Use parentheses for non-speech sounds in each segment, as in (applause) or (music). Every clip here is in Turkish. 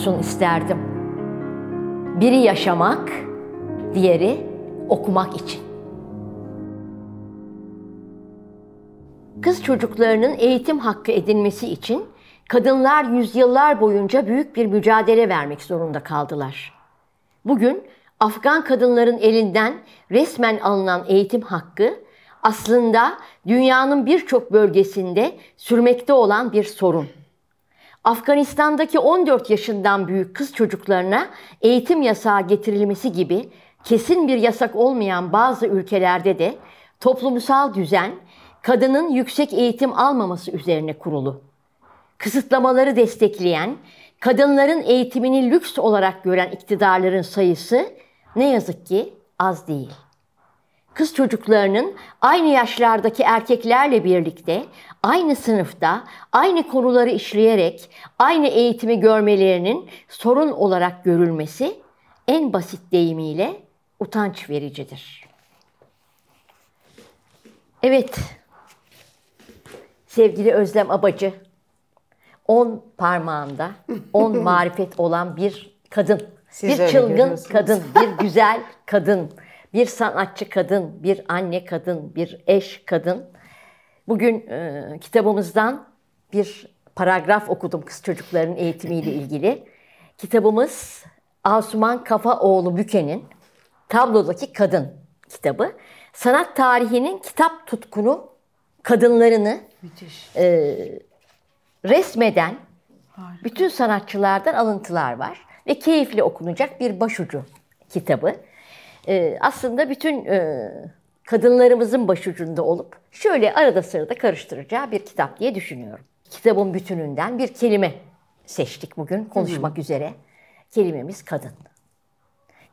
olsun isterdim. Biri yaşamak, diğeri okumak için. Kız çocuklarının eğitim hakkı edinmesi için kadınlar yüzyıllar boyunca büyük bir mücadele vermek zorunda kaldılar. Bugün Afgan kadınların elinden resmen alınan eğitim hakkı aslında dünyanın birçok bölgesinde sürmekte olan bir sorun. Afganistan'daki 14 yaşından büyük kız çocuklarına eğitim yasağı getirilmesi gibi kesin bir yasak olmayan bazı ülkelerde de toplumsal düzen kadının yüksek eğitim almaması üzerine kurulu. Kısıtlamaları destekleyen, kadınların eğitimini lüks olarak gören iktidarların sayısı ne yazık ki az değil kız çocuklarının aynı yaşlardaki erkeklerle birlikte aynı sınıfta aynı konuları işleyerek aynı eğitimi görmelerinin sorun olarak görülmesi en basit deyimiyle utanç vericidir. Evet. Sevgili Özlem Abacı, 10 parmağında 10 (laughs) marifet olan bir kadın. Siz bir çılgın kadın, bir güzel kadın bir sanatçı kadın, bir anne kadın, bir eş kadın. Bugün e, kitabımızdan bir paragraf okudum kız çocukların eğitimiyle ilgili. Kitabımız Asuman Kafaoğlu Büke'nin Tablodaki Kadın kitabı. Sanat tarihinin kitap tutkunu kadınlarını E, resmeden Harika. bütün sanatçılardan alıntılar var ve keyifli okunacak bir başucu kitabı e, aslında bütün e, kadınlarımızın başucunda olup şöyle arada sırada karıştıracağı bir kitap diye düşünüyorum. Kitabın bütününden bir kelime seçtik bugün konuşmak Hı. üzere. Kelimemiz kadın.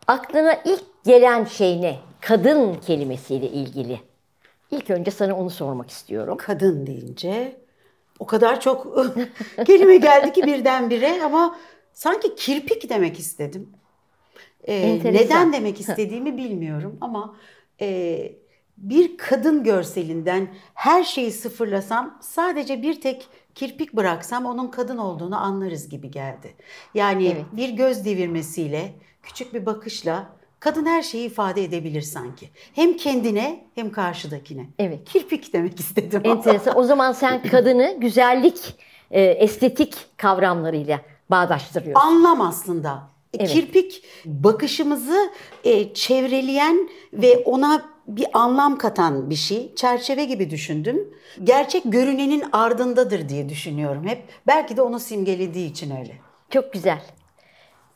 Aklına ilk gelen şey ne? Kadın kelimesiyle ilgili. İlk önce sana onu sormak istiyorum. Kadın deyince o kadar çok (laughs) kelime geldi ki birdenbire ama sanki kirpik demek istedim. E, neden demek istediğimi bilmiyorum ama e, bir kadın görselinden her şeyi sıfırlasam sadece bir tek kirpik bıraksam onun kadın olduğunu anlarız gibi geldi. Yani evet. bir göz devirmesiyle, küçük bir bakışla kadın her şeyi ifade edebilir sanki. Hem kendine hem karşıdakine. Evet. Kirpik demek istedim. Enteresan. o zaman sen (laughs) kadını güzellik, e, estetik kavramlarıyla bağdaştırıyorsun. Anlam aslında evet. kirpik bakışımızı e, çevreleyen ve ona bir anlam katan bir şey. Çerçeve gibi düşündüm. Gerçek görünenin ardındadır diye düşünüyorum hep. Belki de onu simgelediği için öyle. Çok güzel.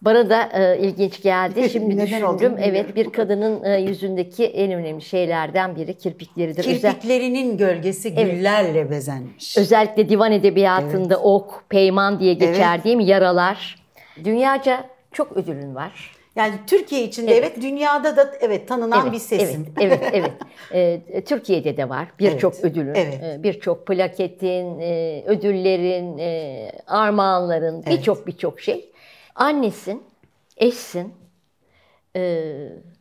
Bana da e, ilginç geldi. (laughs) Şimdi düşündüm. Evet bir kadının e, yüzündeki en önemli şeylerden biri kirpikleridir. Kirpiklerinin Özel... gölgesi güllerle evet. bezenmiş. Özellikle divan edebiyatında evet. ok, peyman diye geçer evet. değil mi? Yaralar. Dünyaca çok ödülün var. Yani Türkiye için evet, evet dünyada da evet tanınan evet, bir sesin. Evet, evet, (laughs) evet. E, Türkiye'de de var birçok evet, ödülün, evet. Ee, birçok plaketin, e, ödüllerin, e, armağanların, evet. birçok birçok şey. Annesin, eşsin, e,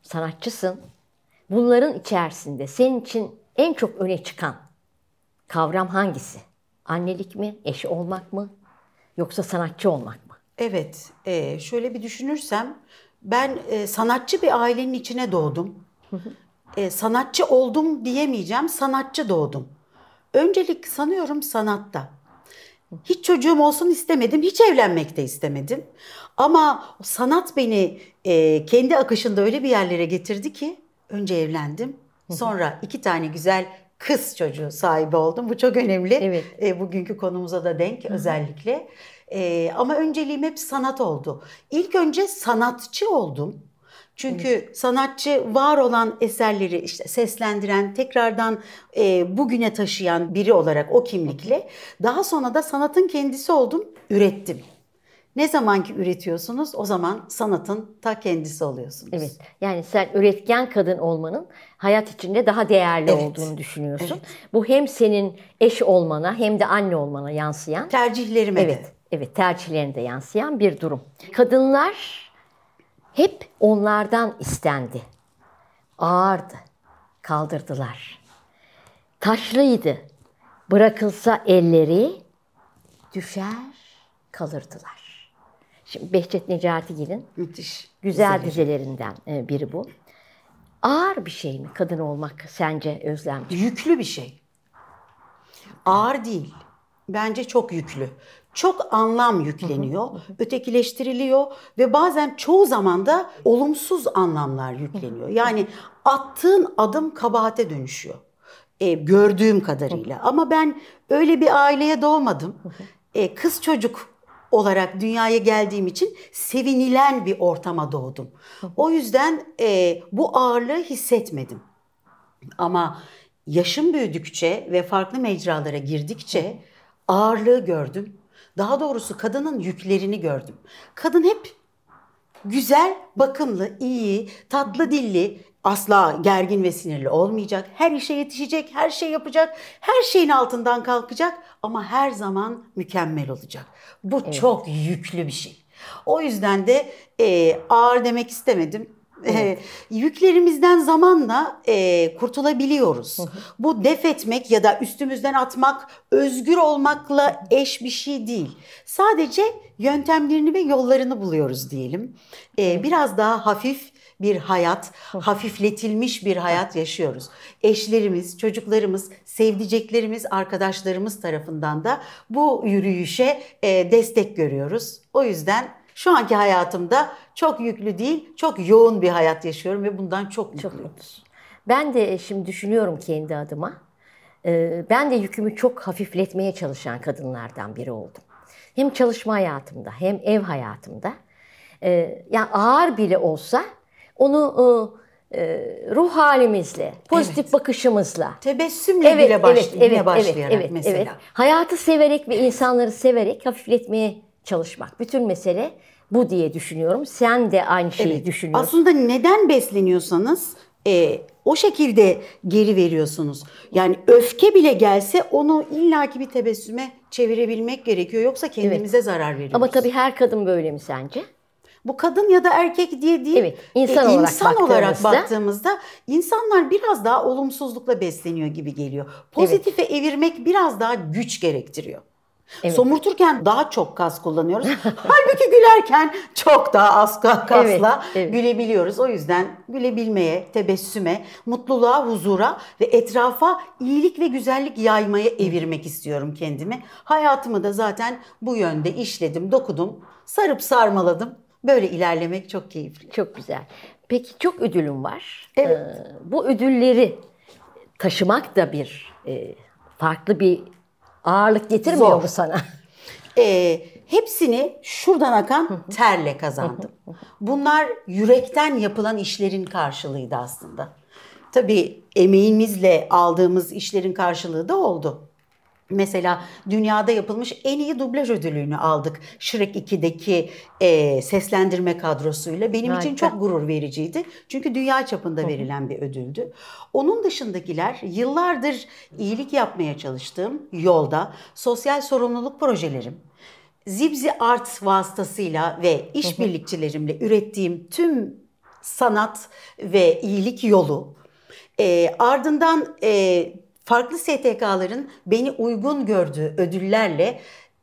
sanatçısın. Bunların içerisinde senin için en çok öne çıkan kavram hangisi? Annelik mi, eş olmak mı, yoksa sanatçı olmak mı? Evet, e, şöyle bir düşünürsem ben e, sanatçı bir ailenin içine doğdum. e, sanatçı oldum diyemeyeceğim, sanatçı doğdum. Öncelik sanıyorum sanatta. Hiç çocuğum olsun istemedim, hiç evlenmek de istemedim. Ama sanat beni e, kendi akışında öyle bir yerlere getirdi ki önce evlendim. Sonra iki tane güzel kız çocuğu sahibi oldum. Bu çok önemli. Evet. E, bugünkü konumuza da denk özellikle. E, ama önceliğim hep sanat oldu. İlk önce sanatçı oldum. Çünkü evet. sanatçı var olan eserleri işte seslendiren, tekrardan e, bugüne taşıyan biri olarak o kimlikle daha sonra da sanatın kendisi oldum, ürettim. Ne zaman ki üretiyorsunuz o zaman sanatın ta kendisi oluyorsunuz. Evet yani sen üretken kadın olmanın hayat içinde daha değerli evet. olduğunu düşünüyorsun. Evet. Bu hem senin eş olmana hem de anne olmana yansıyan. Tercihlerime evet. de evet tercihlerine de yansıyan bir durum. Kadınlar hep onlardan istendi. Ağırdı, kaldırdılar. Taşlıydı. Bırakılsa elleri düşer, kalırdılar. Şimdi Behçet Necatigil'in müthiş güzel dizelerinden e, biri bu. Ağır bir şey mi kadın olmak sence Özlem? Yüklü bir şey. Ağır değil. Bence çok yüklü çok anlam yükleniyor, ötekileştiriliyor ve bazen çoğu zaman da olumsuz anlamlar yükleniyor. Yani attığın adım kabahate dönüşüyor. E, gördüğüm kadarıyla. Ama ben öyle bir aileye doğmadım. E, kız çocuk olarak dünyaya geldiğim için sevinilen bir ortama doğdum. O yüzden e, bu ağırlığı hissetmedim. Ama yaşım büyüdükçe ve farklı mecralara girdikçe ağırlığı gördüm daha doğrusu kadının yüklerini gördüm. Kadın hep güzel, bakımlı, iyi, tatlı dilli, asla gergin ve sinirli olmayacak. Her işe yetişecek, her şey yapacak, her şeyin altından kalkacak ama her zaman mükemmel olacak. Bu evet. çok yüklü bir şey. O yüzden de e, ağır demek istemedim evet. e, yüklerimizden zamanla e, kurtulabiliyoruz. Hı hı. Bu def etmek ya da üstümüzden atmak, özgür olmakla eş bir şey değil. Sadece yöntemlerini ve yollarını buluyoruz diyelim. E, biraz daha hafif bir hayat, hafifletilmiş bir hayat yaşıyoruz. Eşlerimiz, çocuklarımız, sevdiceklerimiz, arkadaşlarımız tarafından da bu yürüyüşe e, destek görüyoruz. O yüzden şu anki hayatımda çok yüklü değil, çok yoğun bir hayat yaşıyorum ve bundan çok mutluyum. Çok mutlusun. Ben de e, şimdi düşünüyorum kendi adıma. E, ben de yükümü çok hafifletmeye çalışan kadınlardan biri oldum. Hem çalışma hayatımda hem ev hayatımda. E, yani ağır bile olsa onu ruh halimizle, pozitif evet. bakışımızla. Tebessümle evet, bile başlay- evet, evet, başlayarak evet, mesela. Evet. Hayatı severek ve insanları severek hafifletmeye çalışmak. Bütün mesele bu diye düşünüyorum. Sen de aynı şeyi evet. düşünüyorsun. Aslında neden besleniyorsanız e, o şekilde geri veriyorsunuz. Yani öfke bile gelse onu illaki bir tebessüme çevirebilmek gerekiyor. Yoksa kendimize evet. zarar veriyoruz. Ama tabii her kadın böyle mi sence? Bu kadın ya da erkek diye değil. Evet, insan, e, olarak, insan baktığımızda, olarak baktığımızda insanlar biraz daha olumsuzlukla besleniyor gibi geliyor. Pozitife evet. evirmek biraz daha güç gerektiriyor. Evet. Somurturken daha çok kas kullanıyoruz. (laughs) Halbuki gülerken çok daha az kasla evet, evet. gülebiliyoruz. O yüzden gülebilmeye, tebessüme, mutluluğa, huzura ve etrafa iyilik ve güzellik yaymaya evirmek istiyorum kendimi. Hayatımı da zaten bu yönde işledim, dokudum, sarıp sarmaladım. Böyle ilerlemek çok keyifli. Çok güzel. Peki çok ödülüm var. Evet. Ee, bu ödülleri taşımak da bir e, farklı bir ağırlık getirmiyor Zor. mu sana? (laughs) E, hepsini şuradan akan terle kazandım. Bunlar yürekten yapılan işlerin karşılığıydı aslında. Tabii emeğimizle aldığımız işlerin karşılığı da oldu. Mesela dünyada yapılmış en iyi dublaj ödülünü aldık. Shrek 2'deki e, seslendirme kadrosuyla. Benim Harika. için çok gurur vericiydi. Çünkü dünya çapında verilen bir ödüldü. Onun dışındakiler yıllardır iyilik yapmaya çalıştığım yolda sosyal sorumluluk projelerim, Zibzi Art vasıtasıyla ve işbirlikçilerimle ürettiğim tüm sanat ve iyilik yolu, e, ardından... E, farklı STK'ların beni uygun gördüğü ödüllerle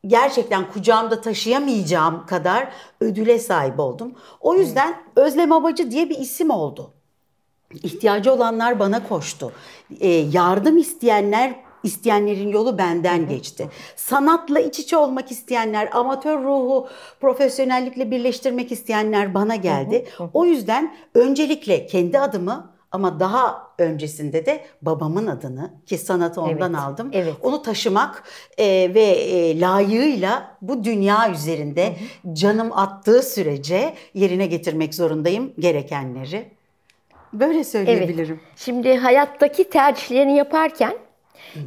gerçekten kucağımda taşıyamayacağım kadar ödüle sahip oldum. O yüzden Özlem Abacı diye bir isim oldu. İhtiyacı olanlar bana koştu. E, yardım isteyenler isteyenlerin yolu benden geçti. Sanatla iç içe olmak isteyenler, amatör ruhu profesyonellikle birleştirmek isteyenler bana geldi. O yüzden öncelikle kendi adımı ama daha öncesinde de babamın adını ki sanatı ondan evet, aldım. Evet. Onu taşımak e, ve e, layığıyla bu dünya üzerinde Hı-hı. canım attığı sürece yerine getirmek zorundayım gerekenleri. Böyle söyleyebilirim. Evet. Şimdi hayattaki tercihlerini yaparken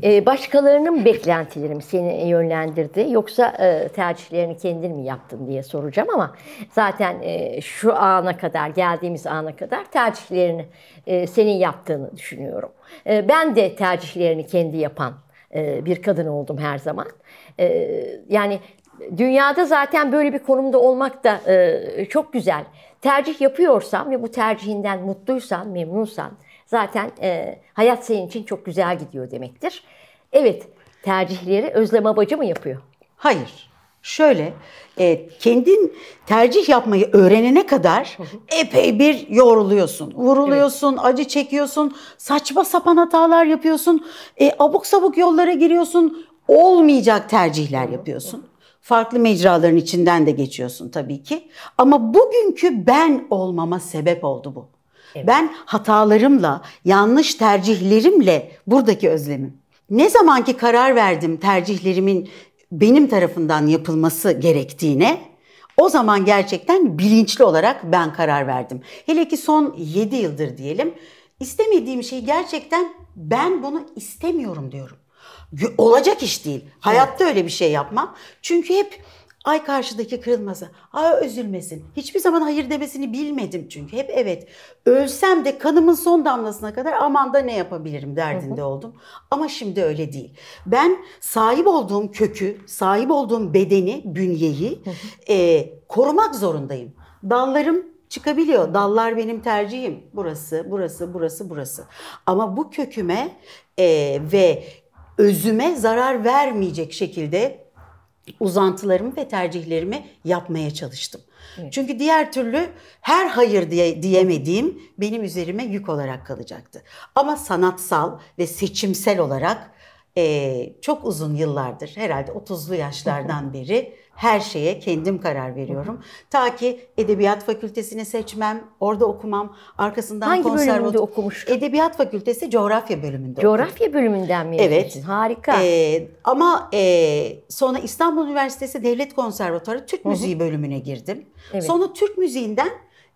e, başkalarının beklentileri mi seni yönlendirdi yoksa e, tercihlerini kendin mi yaptın diye soracağım ama zaten e, şu ana kadar geldiğimiz ana kadar tercihlerini e, senin yaptığını düşünüyorum. E, ben de tercihlerini kendi yapan e, bir kadın oldum her zaman. E, yani dünyada zaten böyle bir konumda olmak da e, çok güzel. Tercih yapıyorsam ve bu tercihinden mutluysan, memnunsan zaten e, hayat senin için çok güzel gidiyor demektir. Evet, tercihleri Özlem Abacı mı yapıyor? Hayır. Şöyle, e, kendin tercih yapmayı öğrenene kadar epey bir yoruluyorsun. Vuruluyorsun, evet. acı çekiyorsun, saçma sapan hatalar yapıyorsun, e, abuk sabuk yollara giriyorsun, olmayacak tercihler yapıyorsun. Farklı mecraların içinden de geçiyorsun tabii ki. Ama bugünkü ben olmama sebep oldu bu. Ben hatalarımla, yanlış tercihlerimle buradaki özlemim. Ne zamanki karar verdim tercihlerimin benim tarafından yapılması gerektiğine o zaman gerçekten bilinçli olarak ben karar verdim. Hele ki son 7 yıldır diyelim istemediğim şey gerçekten ben bunu istemiyorum diyorum. Olacak iş değil. Hayatta öyle bir şey yapmam. Çünkü hep Ay karşıdaki kırılmasın, ay üzülmesin. Hiçbir zaman hayır demesini bilmedim çünkü. Hep evet. Ölsem de kanımın son damlasına kadar aman da ne yapabilirim derdinde oldum. Ama şimdi öyle değil. Ben sahip olduğum kökü, sahip olduğum bedeni, bünyeyi e, korumak zorundayım. Dallarım çıkabiliyor. Dallar benim tercihim. Burası, burası, burası, burası. Ama bu köküme e, ve özüme zarar vermeyecek şekilde uzantılarımı ve tercihlerimi yapmaya çalıştım. Evet. Çünkü diğer türlü her hayır diye diyemediğim benim üzerime yük olarak kalacaktı. Ama sanatsal ve seçimsel olarak e, çok uzun yıllardır herhalde 30'lu yaşlardan (laughs) beri her şeye kendim karar veriyorum. Ta ki edebiyat fakültesini seçmem, orada okumam, arkasından Hangi konservat... bölümünde okumuştun? Edebiyat fakültesi coğrafya bölümünde Coğrafya okudum. bölümünden mi? Evet. Harika. Ee, ama e, sonra İstanbul Üniversitesi Devlet Konservatuarı Türk hı hı. Müziği bölümüne girdim. Evet. Sonra Türk müziğinden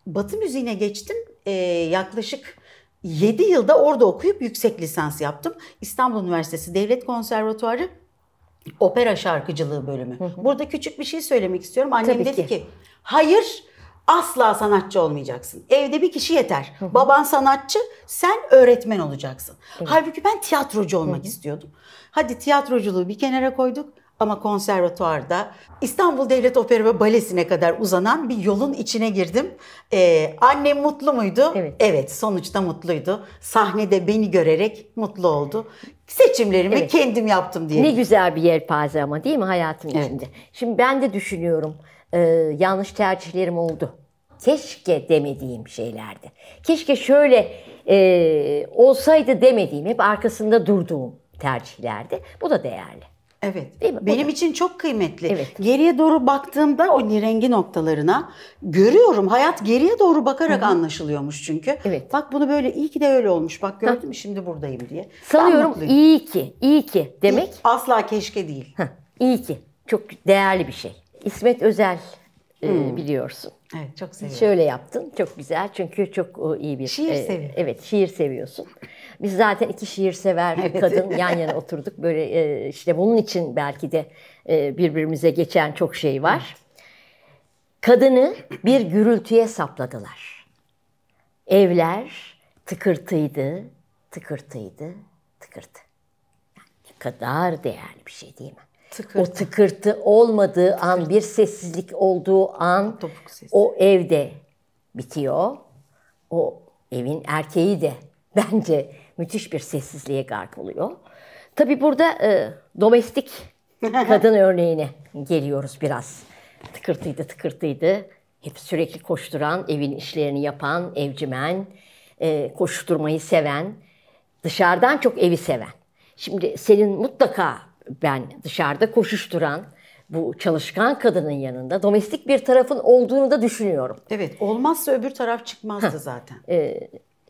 Batı müziğine geçtim. Ee, yaklaşık 7 yılda orada okuyup yüksek lisans yaptım. İstanbul Üniversitesi Devlet Konservatuarı opera şarkıcılığı bölümü. Hı hı. Burada küçük bir şey söylemek istiyorum. Annem Tabii dedi ki. ki hayır asla sanatçı olmayacaksın. Evde bir kişi yeter. Hı hı. Baban sanatçı, sen öğretmen olacaksın. Evet. Halbuki ben tiyatrocu olmak hı hı. istiyordum. Hadi tiyatroculuğu bir kenara koyduk ama konservatuarda İstanbul Devlet Opera ve Balesi'ne kadar uzanan bir yolun içine girdim. Ee, annem mutlu muydu? Evet. evet, sonuçta mutluydu. Sahnede beni görerek mutlu oldu. Seçimlerimi evet. kendim yaptım diye. Ne güzel bir yelpaze ama değil mi hayatım evet. içinde. Şimdi ben de düşünüyorum e, yanlış tercihlerim oldu. Keşke demediğim şeylerdi. Keşke şöyle e, olsaydı demediğim hep arkasında durduğum tercihlerde. Bu da değerli. Evet. Değil mi? Benim için çok kıymetli. Evet. Geriye doğru baktığımda o nirengi noktalarına görüyorum. Hayat geriye doğru bakarak Hı-hı. anlaşılıyormuş çünkü. Evet. Bak bunu böyle iyi ki de öyle olmuş. Bak gördün mü şimdi buradayım diye. Sanıyorum iyi ki, iyi ki demek. İyi, asla keşke değil. Heh, İyi ki. Çok değerli bir şey. İsmet Özel e, hmm. e, biliyorsun. Evet çok seviyorum. Şöyle yaptın. Çok güzel. Çünkü çok e, iyi bir Şiir e, seviyorum. Evet, şiir seviyorsun. Biz zaten iki şiir sever evet. kadın yan (laughs) yana oturduk. Böyle e, işte bunun için belki de e, birbirimize geçen çok şey var. Kadını bir gürültüye sapladılar. Evler tıkırtıydı, tıkırtıydı, tıkırtı. Yani ne kadar değerli bir şey değil mi? Tıkırtı. O tıkırtı olmadığı tıkırtı. an, bir sessizlik olduğu an o evde bitiyor. O evin erkeği de (laughs) bence müthiş bir sessizliğe gark oluyor. Tabii burada e, domestik (laughs) kadın örneğine geliyoruz biraz. Tıkırtıydı tıkırtıydı. Hep sürekli koşturan, evin işlerini yapan, evcimen, e, koşturmayı seven, dışarıdan çok evi seven. Şimdi senin mutlaka ben dışarıda koşuşturan, bu çalışkan kadının yanında domestik bir tarafın olduğunu da düşünüyorum. Evet, olmazsa öbür taraf çıkmazdı zaten. Ee,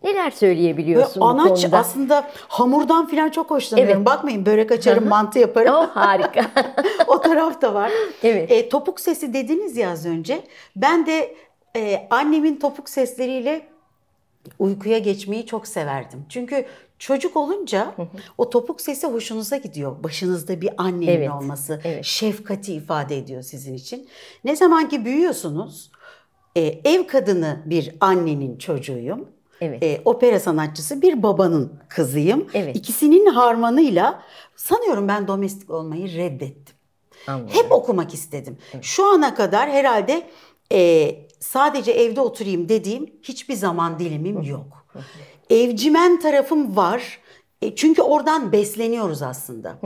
Neler söyleyebiliyorsun Ve anaç bu konuda? aslında hamurdan falan çok hoşlanıyorum. Evet. Bakmayın börek açarım, mantı yaparım. Oh harika. (laughs) o taraf da var. Evet. E, topuk sesi dediniz ya az önce. Ben de e, annemin topuk sesleriyle uykuya geçmeyi çok severdim. Çünkü çocuk olunca o topuk sesi hoşunuza gidiyor. Başınızda bir annenin evet, olması evet. şefkati ifade ediyor sizin için. Ne zaman ki büyüyorsunuz, e, ev kadını bir annenin çocuğuyum. Evet. E, opera sanatçısı bir babanın kızıyım. Evet. İkisinin harmanıyla sanıyorum ben domestik olmayı reddettim. Anladım. Hep okumak istedim. Evet. Şu ana kadar herhalde e, sadece evde oturayım dediğim hiçbir zaman dilimim yok. Evcimen tarafım var. E, çünkü oradan besleniyoruz aslında.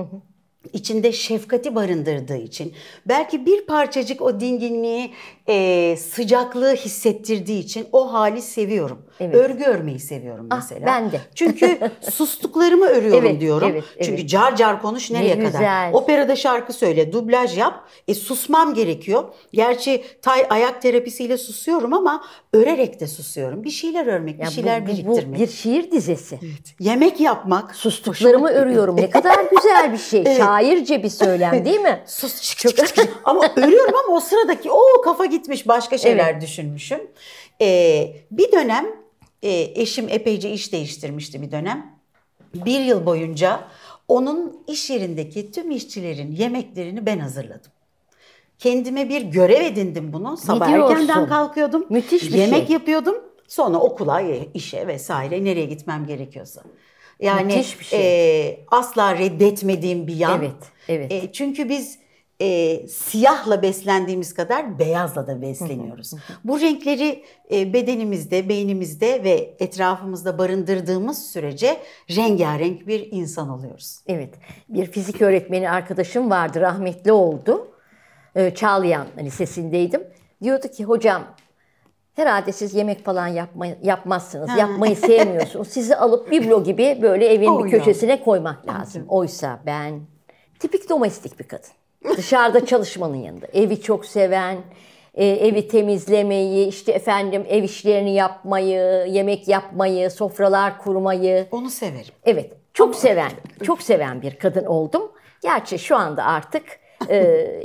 İçinde şefkati barındırdığı için belki bir parçacık o dinginliği e, sıcaklığı hissettirdiği için o hali seviyorum. Evet. Örgü örmeyi seviyorum ah, mesela. Ah, ben de. Çünkü (laughs) sustuklarımı örüyorum evet, diyorum. Evet, evet. Çünkü car car konuş nereye ne kadar? Güzel. Operada şarkı söyle, dublaj yap. E susmam gerekiyor. Gerçi tay ayak terapisiyle susuyorum ama örerek de susuyorum. Bir şeyler örmek, ya bir şeyler bu, biriktirmek. Bu bir şiir dizesi. Evet. Yemek yapmak. Sustuklarımı örüyorum. Ne (laughs) kadar güzel bir şey. evet. Şairce bir söylem değil mi? (laughs) Sus çık çık çık. ama örüyorum ama o sıradaki o kafa gidiyor gitmiş başka şeyler evet. düşünmüşüm. Ee, bir dönem e, eşim epeyce iş değiştirmişti bir dönem. Bir yıl boyunca onun iş yerindeki tüm işçilerin yemeklerini ben hazırladım. Kendime bir görev edindim bunu. Sabah erkenden kalkıyordum. Müthiş bir yemek şey. yapıyordum. Sonra okula, e, işe vesaire nereye gitmem gerekiyorsa. Yani şey. e, asla reddetmediğim bir yan. Evet, evet. E, çünkü biz e, siyahla beslendiğimiz kadar beyazla da besleniyoruz. Bu renkleri e, bedenimizde, beynimizde ve etrafımızda barındırdığımız sürece rengarenk bir insan oluyoruz. Evet, bir fizik öğretmeni arkadaşım vardı, rahmetli oldu. Ee, Çağlayan Lisesi'ndeydim. Diyordu ki hocam herhalde siz yemek falan yapma, yapmazsınız, yapmayı sevmiyorsunuz. Sizi alıp biblo gibi böyle evin Oyun. bir köşesine koymak lazım. Oysa ben tipik domestik bir kadın. Dışarıda çalışmanın yanında. Evi çok seven, e, evi temizlemeyi, işte efendim ev işlerini yapmayı, yemek yapmayı, sofralar kurmayı. Onu severim. Evet, çok Ama... seven, çok seven bir kadın oldum. Gerçi şu anda artık e,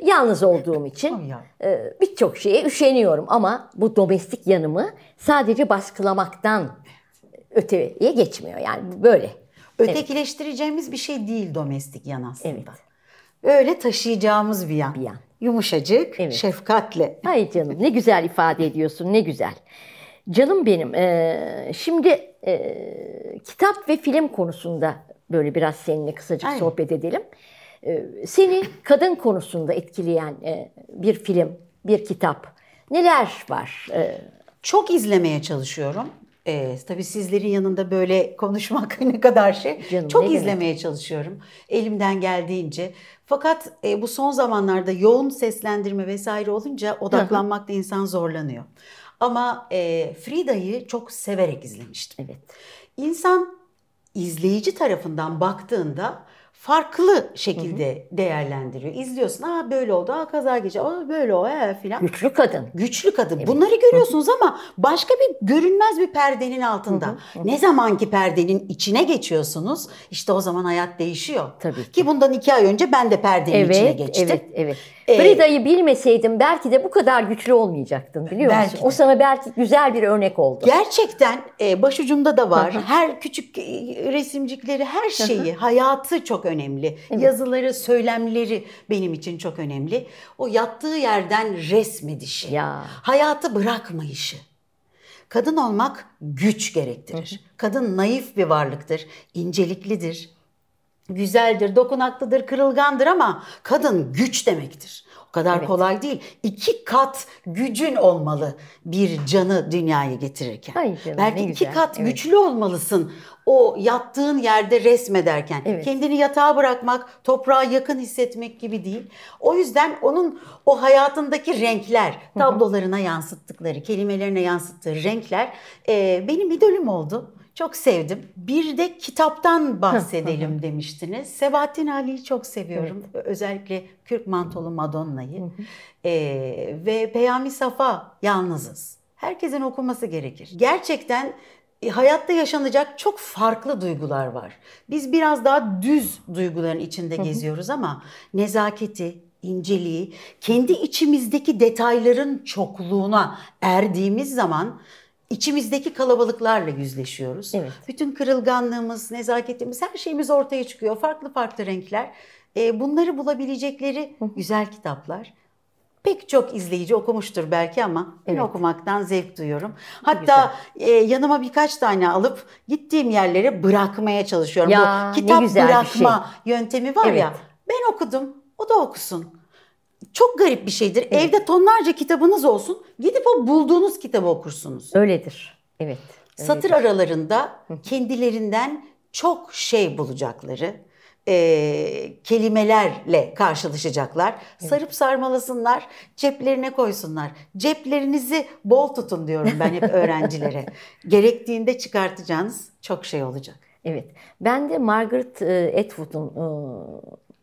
(laughs) yalnız olduğum için e, birçok şeye üşeniyorum ama bu domestik yanımı sadece baskılamaktan öteye geçmiyor yani böyle. Ötekileştireceğimiz evet. bir şey değil domestik yan aslında. Evet öyle taşıyacağımız bir yan. Bir yan. Yumuşacık, evet. şefkatle. Ay canım ne güzel ifade ediyorsun ne güzel. Canım benim e, şimdi e, kitap ve film konusunda böyle biraz seninle kısacık Aynen. sohbet edelim. E, seni kadın konusunda etkileyen e, bir film, bir kitap neler var? E, Çok izlemeye çalışıyorum. E, tabii sizlerin yanında böyle konuşmak (laughs) ne kadar şey. Canım, Çok izlemeye demek? çalışıyorum elimden geldiğince. Fakat e, bu son zamanlarda yoğun seslendirme vesaire olunca odaklanmakta insan zorlanıyor. Ama e, Frida'yı çok severek izlemiştim. Evet. İnsan izleyici tarafından baktığında farklı şekilde hı hı. değerlendiriyor. İzliyorsun. Aa böyle oldu. Aa kaza gece. Aa böyle o ee, filan. Güçlü kadın. Güçlü kadın. Evet. Bunları görüyorsunuz ama başka bir görünmez bir perdenin altında. Hı hı. hı. Ne zamanki perdenin içine geçiyorsunuz işte o zaman hayat değişiyor. Tabii. Ki bundan iki ay önce ben de perdenin evet, içine geçtim. Evet, evet. Ee, bilmeseydim belki de bu kadar güçlü olmayacaktın biliyor musun? O sana belki güzel bir örnek oldu. Gerçekten e, başucumda da var. her küçük e, resimcikleri, her şeyi, hayatı çok önemli. Evet. Yazıları, söylemleri benim için çok önemli. O yattığı yerden resmedişi, ya. hayatı bırakmayışı. Kadın olmak güç gerektirir. Kadın naif bir varlıktır, inceliklidir, güzeldir, dokunaklıdır, kırılgandır ama kadın güç demektir. O kadar evet. kolay değil. İki kat gücün olmalı bir canı dünyaya getirirken. Ay canım, Belki iki güzel. kat evet. güçlü olmalısın o yattığın yerde resmederken. Evet. Kendini yatağa bırakmak, toprağa yakın hissetmek gibi değil. O yüzden onun o hayatındaki renkler, tablolarına yansıttıkları, kelimelerine yansıttığı renkler e, benim idolüm oldu. Çok sevdim. Bir de kitaptan bahsedelim demiştiniz. Sebahattin Ali'yi çok seviyorum. Evet. Özellikle Kürk Mantolu Madonna'yı. ee, ve Peyami Safa Yalnızız. Herkesin okuması gerekir. Gerçekten e, hayatta yaşanacak çok farklı duygular var. Biz biraz daha düz duyguların içinde geziyoruz ama nezaketi, inceliği, kendi içimizdeki detayların çokluğuna erdiğimiz zaman içimizdeki kalabalıklarla yüzleşiyoruz. Evet. Bütün kırılganlığımız, nezaketimiz, her şeyimiz ortaya çıkıyor. Farklı farklı renkler. E, bunları bulabilecekleri güzel kitaplar. Pek çok izleyici okumuştur belki ama ben okumaktan zevk duyuyorum. Hatta e, yanıma birkaç tane alıp gittiğim yerlere bırakmaya çalışıyorum. Ya, Bu kitap şey. bırakma şey. yöntemi var evet. ya. Ben okudum, o da okusun. Çok garip bir şeydir. Evet. Evde tonlarca kitabınız olsun. Gidip o bulduğunuz kitabı okursunuz. Öyledir. Evet. Öyledir. Satır aralarında kendilerinden çok şey bulacakları, e, kelimelerle karşılaşacaklar. Evet. Sarıp sarmalasınlar, ceplerine koysunlar. Ceplerinizi bol tutun diyorum ben hep öğrencilere. (laughs) Gerektiğinde çıkartacağınız çok şey olacak. Evet. Ben de Margaret e, Atwood'un e,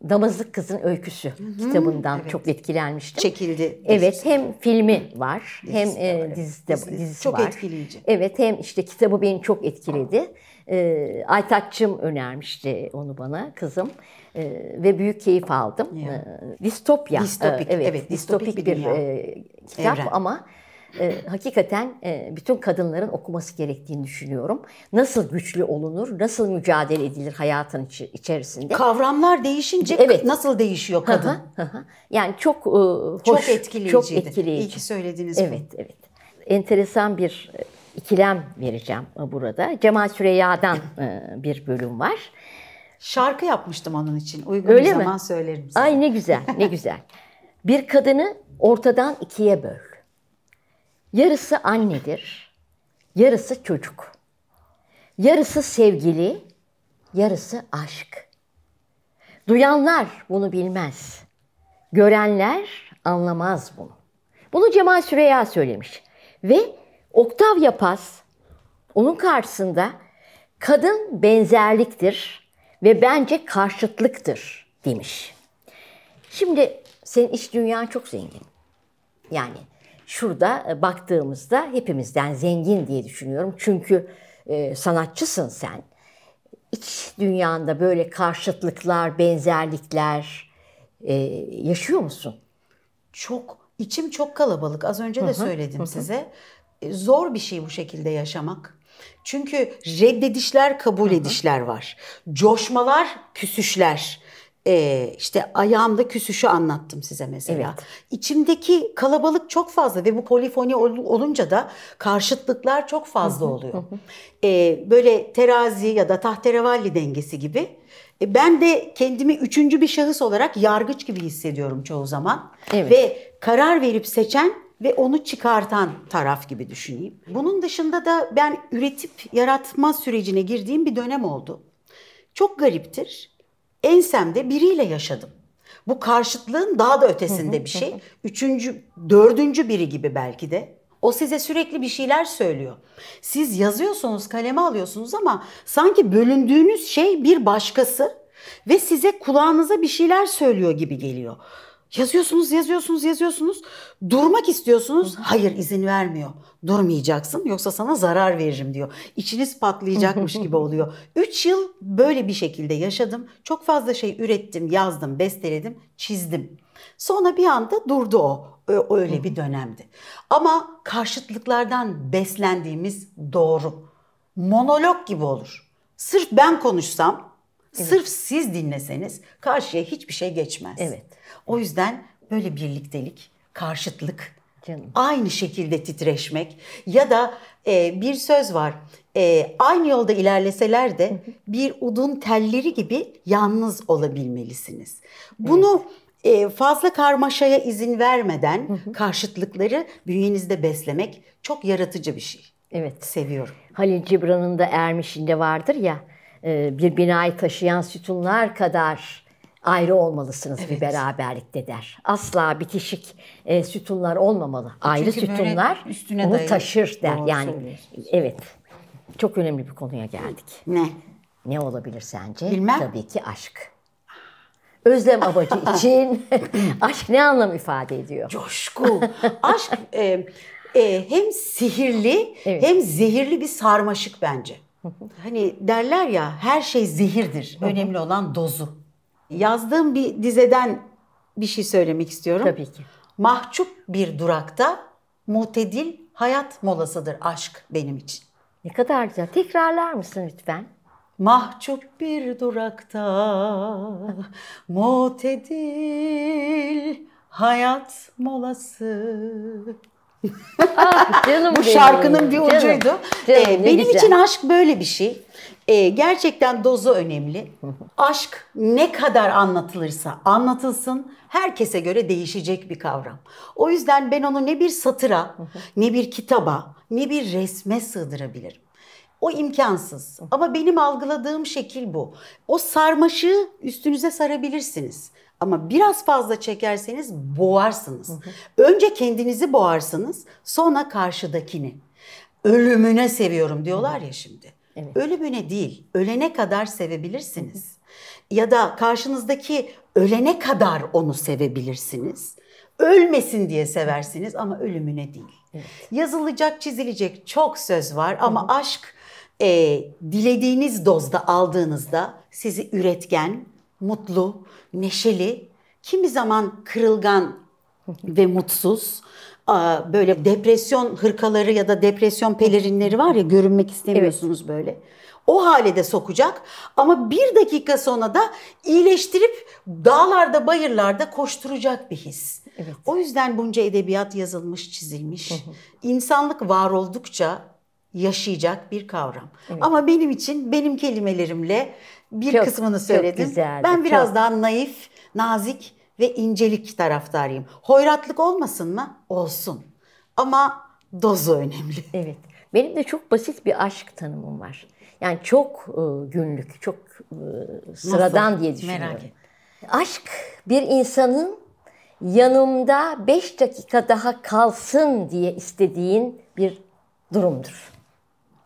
Damazlık Kız'ın Öyküsü Hı-hı. kitabından evet. çok etkilenmiştim. Çekildi. Evet hem filmi var dizisi hem e, var. dizisi, de, dizisi, dizisi çok var. Çok etkileyici. Evet hem işte kitabı beni çok etkiledi. Ee, Aytaç'cığım önermişti onu bana kızım ee, ve büyük keyif aldım. Ee, distopya. Distopik, e, evet, evet distopik, distopik bir, bir e, kitap Evren. ama e, hakikaten e, bütün kadınların okuması gerektiğini düşünüyorum. Nasıl güçlü olunur, nasıl mücadele edilir hayatın içi, içerisinde. Kavramlar değişince evet. nasıl değişiyor kadın? Yani çok e, hoş, çok etkileyiciydi. Çok etkileyici. İyi ki söylediniz evet, bunu. Evet, evet. Enteresan bir e, ikilem vereceğim e, burada. Cemal Süreyya'dan e, bir bölüm var. Şarkı yapmıştım onun için. Uygun Öyle bir mi? zaman söylerim size. Ay ne güzel, ne güzel. bir kadını ortadan ikiye böl. Yarısı annedir, yarısı çocuk. Yarısı sevgili, yarısı aşk. Duyanlar bunu bilmez. Görenler anlamaz bunu. Bunu Cemal Süreya söylemiş. Ve oktav yapaz onun karşısında kadın benzerliktir ve bence karşıtlıktır demiş. Şimdi senin iç dünyan çok zengin. Yani şurada e, baktığımızda hepimizden zengin diye düşünüyorum. Çünkü e, sanatçısın sen. İç dünyanda böyle karşıtlıklar, benzerlikler e, yaşıyor musun? Çok, içim çok kalabalık. Az önce de söyledim size. Zor bir şey bu şekilde yaşamak. Çünkü reddedişler, kabul edişler var. Coşmalar, küsüşler. Ee, işte ayağımda küsüşü anlattım size mesela. Evet. İçimdeki kalabalık çok fazla ve bu polifoni olunca da karşıtlıklar çok fazla oluyor. ee, böyle terazi ya da tahterevalli dengesi gibi. Ee, ben de kendimi üçüncü bir şahıs olarak yargıç gibi hissediyorum çoğu zaman. Evet. Ve karar verip seçen ve onu çıkartan taraf gibi düşüneyim. Bunun dışında da ben üretip yaratma sürecine girdiğim bir dönem oldu. Çok gariptir ensemde biriyle yaşadım. Bu karşıtlığın daha da ötesinde bir şey. Üçüncü, dördüncü biri gibi belki de. O size sürekli bir şeyler söylüyor. Siz yazıyorsunuz, kaleme alıyorsunuz ama sanki bölündüğünüz şey bir başkası ve size kulağınıza bir şeyler söylüyor gibi geliyor. Yazıyorsunuz, yazıyorsunuz, yazıyorsunuz. Durmak istiyorsunuz. Hayır izin vermiyor. Durmayacaksın yoksa sana zarar veririm diyor. İçiniz patlayacakmış gibi (laughs) oluyor. 3 yıl böyle bir şekilde yaşadım. Çok fazla şey ürettim, yazdım, besteledim, çizdim. Sonra bir anda durdu o. Öyle bir dönemdi. Ama karşıtlıklardan beslendiğimiz doğru. Monolog gibi olur. Sırf ben konuşsam Evet. Sırf siz dinleseniz karşıya hiçbir şey geçmez. Evet. O yüzden böyle birliktelik, karşıtlık, Canım. aynı şekilde titreşmek ya da e, bir söz var. E, aynı yolda ilerleseler de bir udun telleri gibi yalnız olabilmelisiniz. Bunu e, fazla karmaşaya izin vermeden karşıtlıkları bünyenizde beslemek çok yaratıcı bir şey. Evet. Seviyorum. Halil Cibran'ın da Ermiş'inde vardır ya e, bir binayı taşıyan sütunlar kadar ayrı olmalısınız evet. bir beraberlikte der. Asla bitişik e, sütunlar olmamalı. E, ayrı sütunlar üstüne onu taşır der. Doğru yani evet. Çok önemli bir konuya geldik. Ne? Ne olabilir sence? Bilmem. Tabii ki aşk. Özlem Abacı (laughs) için (laughs) aşk ne anlam ifade ediyor? Coşku. aşk e, e, hem sihirli evet. hem zehirli bir sarmaşık bence. Hani derler ya her şey zehirdir. Önemli olan dozu. Yazdığım bir dizeden bir şey söylemek istiyorum. Tabii ki. Mahcup bir durakta mutedil hayat molasıdır aşk benim için. Ne kadar güzel. Tekrarlar mısın lütfen? Mahcup bir durakta mutedil hayat molası ah, canım Bu şarkının bir ucuydu. Canım, canım, ee, benim güzel. için aşk böyle bir şey. Ee, gerçekten dozu önemli. aşk ne kadar anlatılırsa anlatılsın herkese göre değişecek bir kavram. O yüzden ben onu ne bir satıra, ne bir kitaba, ne bir resme sığdırabilirim. O imkansız. Ama benim algıladığım şekil bu. O sarmaşığı üstünüze sarabilirsiniz. Ama biraz fazla çekerseniz boğarsınız. Önce kendinizi boğarsınız, sonra karşıdakini. Ölümüne seviyorum diyorlar ya şimdi. Evet. Ölümüne değil, ölene kadar sevebilirsiniz. Ya da karşınızdaki ölene kadar onu sevebilirsiniz. Ölmesin diye seversiniz ama ölümüne değil. Evet. Yazılacak, çizilecek çok söz var ama aşk e, dilediğiniz dozda aldığınızda sizi üretken, mutlu, neşeli, kimi zaman kırılgan (laughs) ve mutsuz böyle depresyon hırkaları ya da depresyon pelerinleri var ya görünmek istemiyorsunuz evet. böyle. O hale de sokacak ama bir dakika sonra da iyileştirip dağlarda bayırlarda koşturacak bir his. Evet. O yüzden bunca edebiyat yazılmış çizilmiş. Hı İnsanlık var oldukça yaşayacak bir kavram. Evet. Ama benim için benim kelimelerimle bir çok, kısmını söyledim. Çok güzeldi, ben biraz çok. daha naif, nazik ve incelik taraftarıyım. Hoyratlık olmasın mı? Olsun. Ama dozu önemli. (laughs) Evet. Benim de çok basit bir aşk tanımım var. Yani çok e, günlük, çok e, sıradan Nasıl? diye düşünüyorum. Merak et. Aşk bir insanın yanımda beş dakika daha kalsın diye istediğin bir durumdur.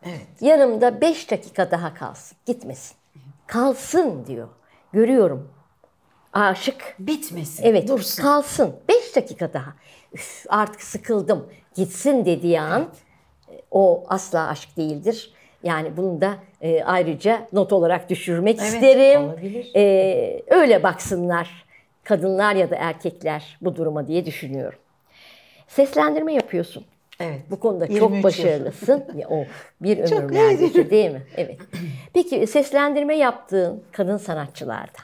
Evet. Yanımda beş dakika daha kalsın, gitmesin kalsın diyor. Görüyorum. Aşık. Bitmesin. Evet. Dursun. Kalsın. Beş dakika daha. Üf, artık sıkıldım. Gitsin dediği an e, o asla aşk değildir. Yani bunu da e, ayrıca not olarak düşürmek evet, isterim. Olabilir. E, öyle baksınlar kadınlar ya da erkekler bu duruma diye düşünüyorum. Seslendirme yapıyorsun. Evet. Bu konuda çok başarılısın. (laughs) ya, o bir ömür çok neredeyse değil mi? Evet. Peki seslendirme yaptığın kadın sanatçılarda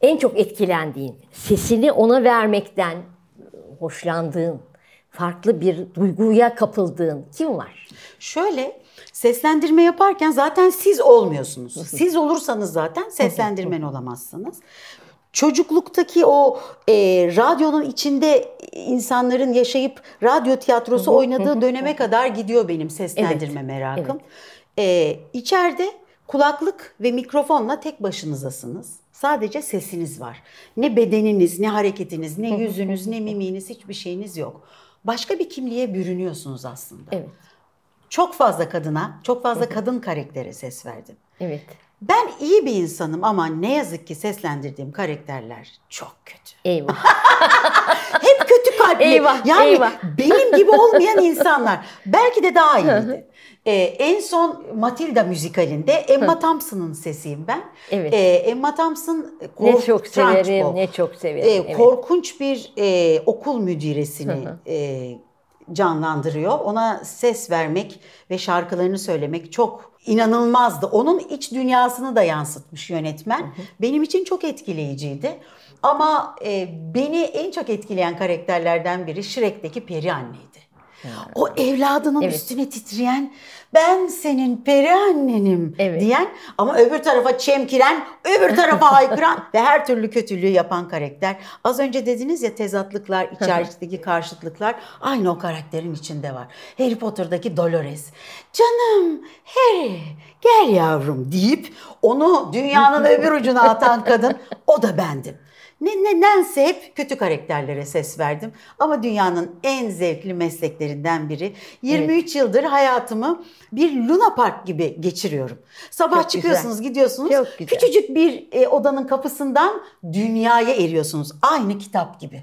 en çok etkilendiğin, sesini ona vermekten hoşlandığın, farklı bir duyguya kapıldığın kim var? Şöyle seslendirme yaparken zaten siz olmuyorsunuz. (laughs) Siz olursanız zaten seslendirmen olamazsınız çocukluktaki o e, radyonun içinde insanların yaşayıp radyo tiyatrosu oynadığı döneme kadar gidiyor benim seslendirme evet, merakım. Evet. E, içeride kulaklık ve mikrofonla tek başınızasınız. Sadece sesiniz var. Ne bedeniniz, ne hareketiniz, ne yüzünüz, ne miminiz hiçbir şeyiniz yok. Başka bir kimliğe bürünüyorsunuz aslında. Evet. Çok fazla kadına, çok fazla kadın karaktere ses verdim. Evet. Ben iyi bir insanım ama ne yazık ki seslendirdiğim karakterler çok kötü. Eyvah. (laughs) Hep kötü kalpli. Eyvah. Yani eyvah. benim gibi olmayan (laughs) insanlar. Belki de daha iyiydi. Ee, en son Matilda müzikalinde Emma Thompson'ın sesiyim ben. Evet. Ee, Emma Thompson kork- ne çok severim, pop. ne çok severim. Ee, evet. Korkunç bir e, okul müdüresini e, canlandırıyor. Ona ses vermek ve şarkılarını söylemek çok inanılmazdı. Onun iç dünyasını da yansıtmış yönetmen. Hı hı. Benim için çok etkileyiciydi. Ama e, beni en çok etkileyen karakterlerden biri Shrek'teki peri anneydi. O evladının evet. üstüne titreyen ben senin peri annenim evet. diyen ama öbür tarafa çemkiren, öbür tarafa haykıran (laughs) ve her türlü kötülüğü yapan karakter. Az önce dediniz ya tezatlıklar, içerideki karşıtlıklar aynı o karakterin içinde var. Harry Potter'daki Dolores. Canım Harry gel yavrum deyip onu dünyanın (laughs) öbür ucuna atan kadın o da bendim. Ne, nedense hep kötü karakterlere ses verdim. Ama dünyanın en zevkli mesleklerinden biri. 23 evet. yıldır hayatımı bir Luna Park gibi geçiriyorum. Sabah Çok çıkıyorsunuz, güzel. gidiyorsunuz. Çok güzel. Küçücük bir e, odanın kapısından dünyaya eriyorsunuz. Aynı kitap gibi.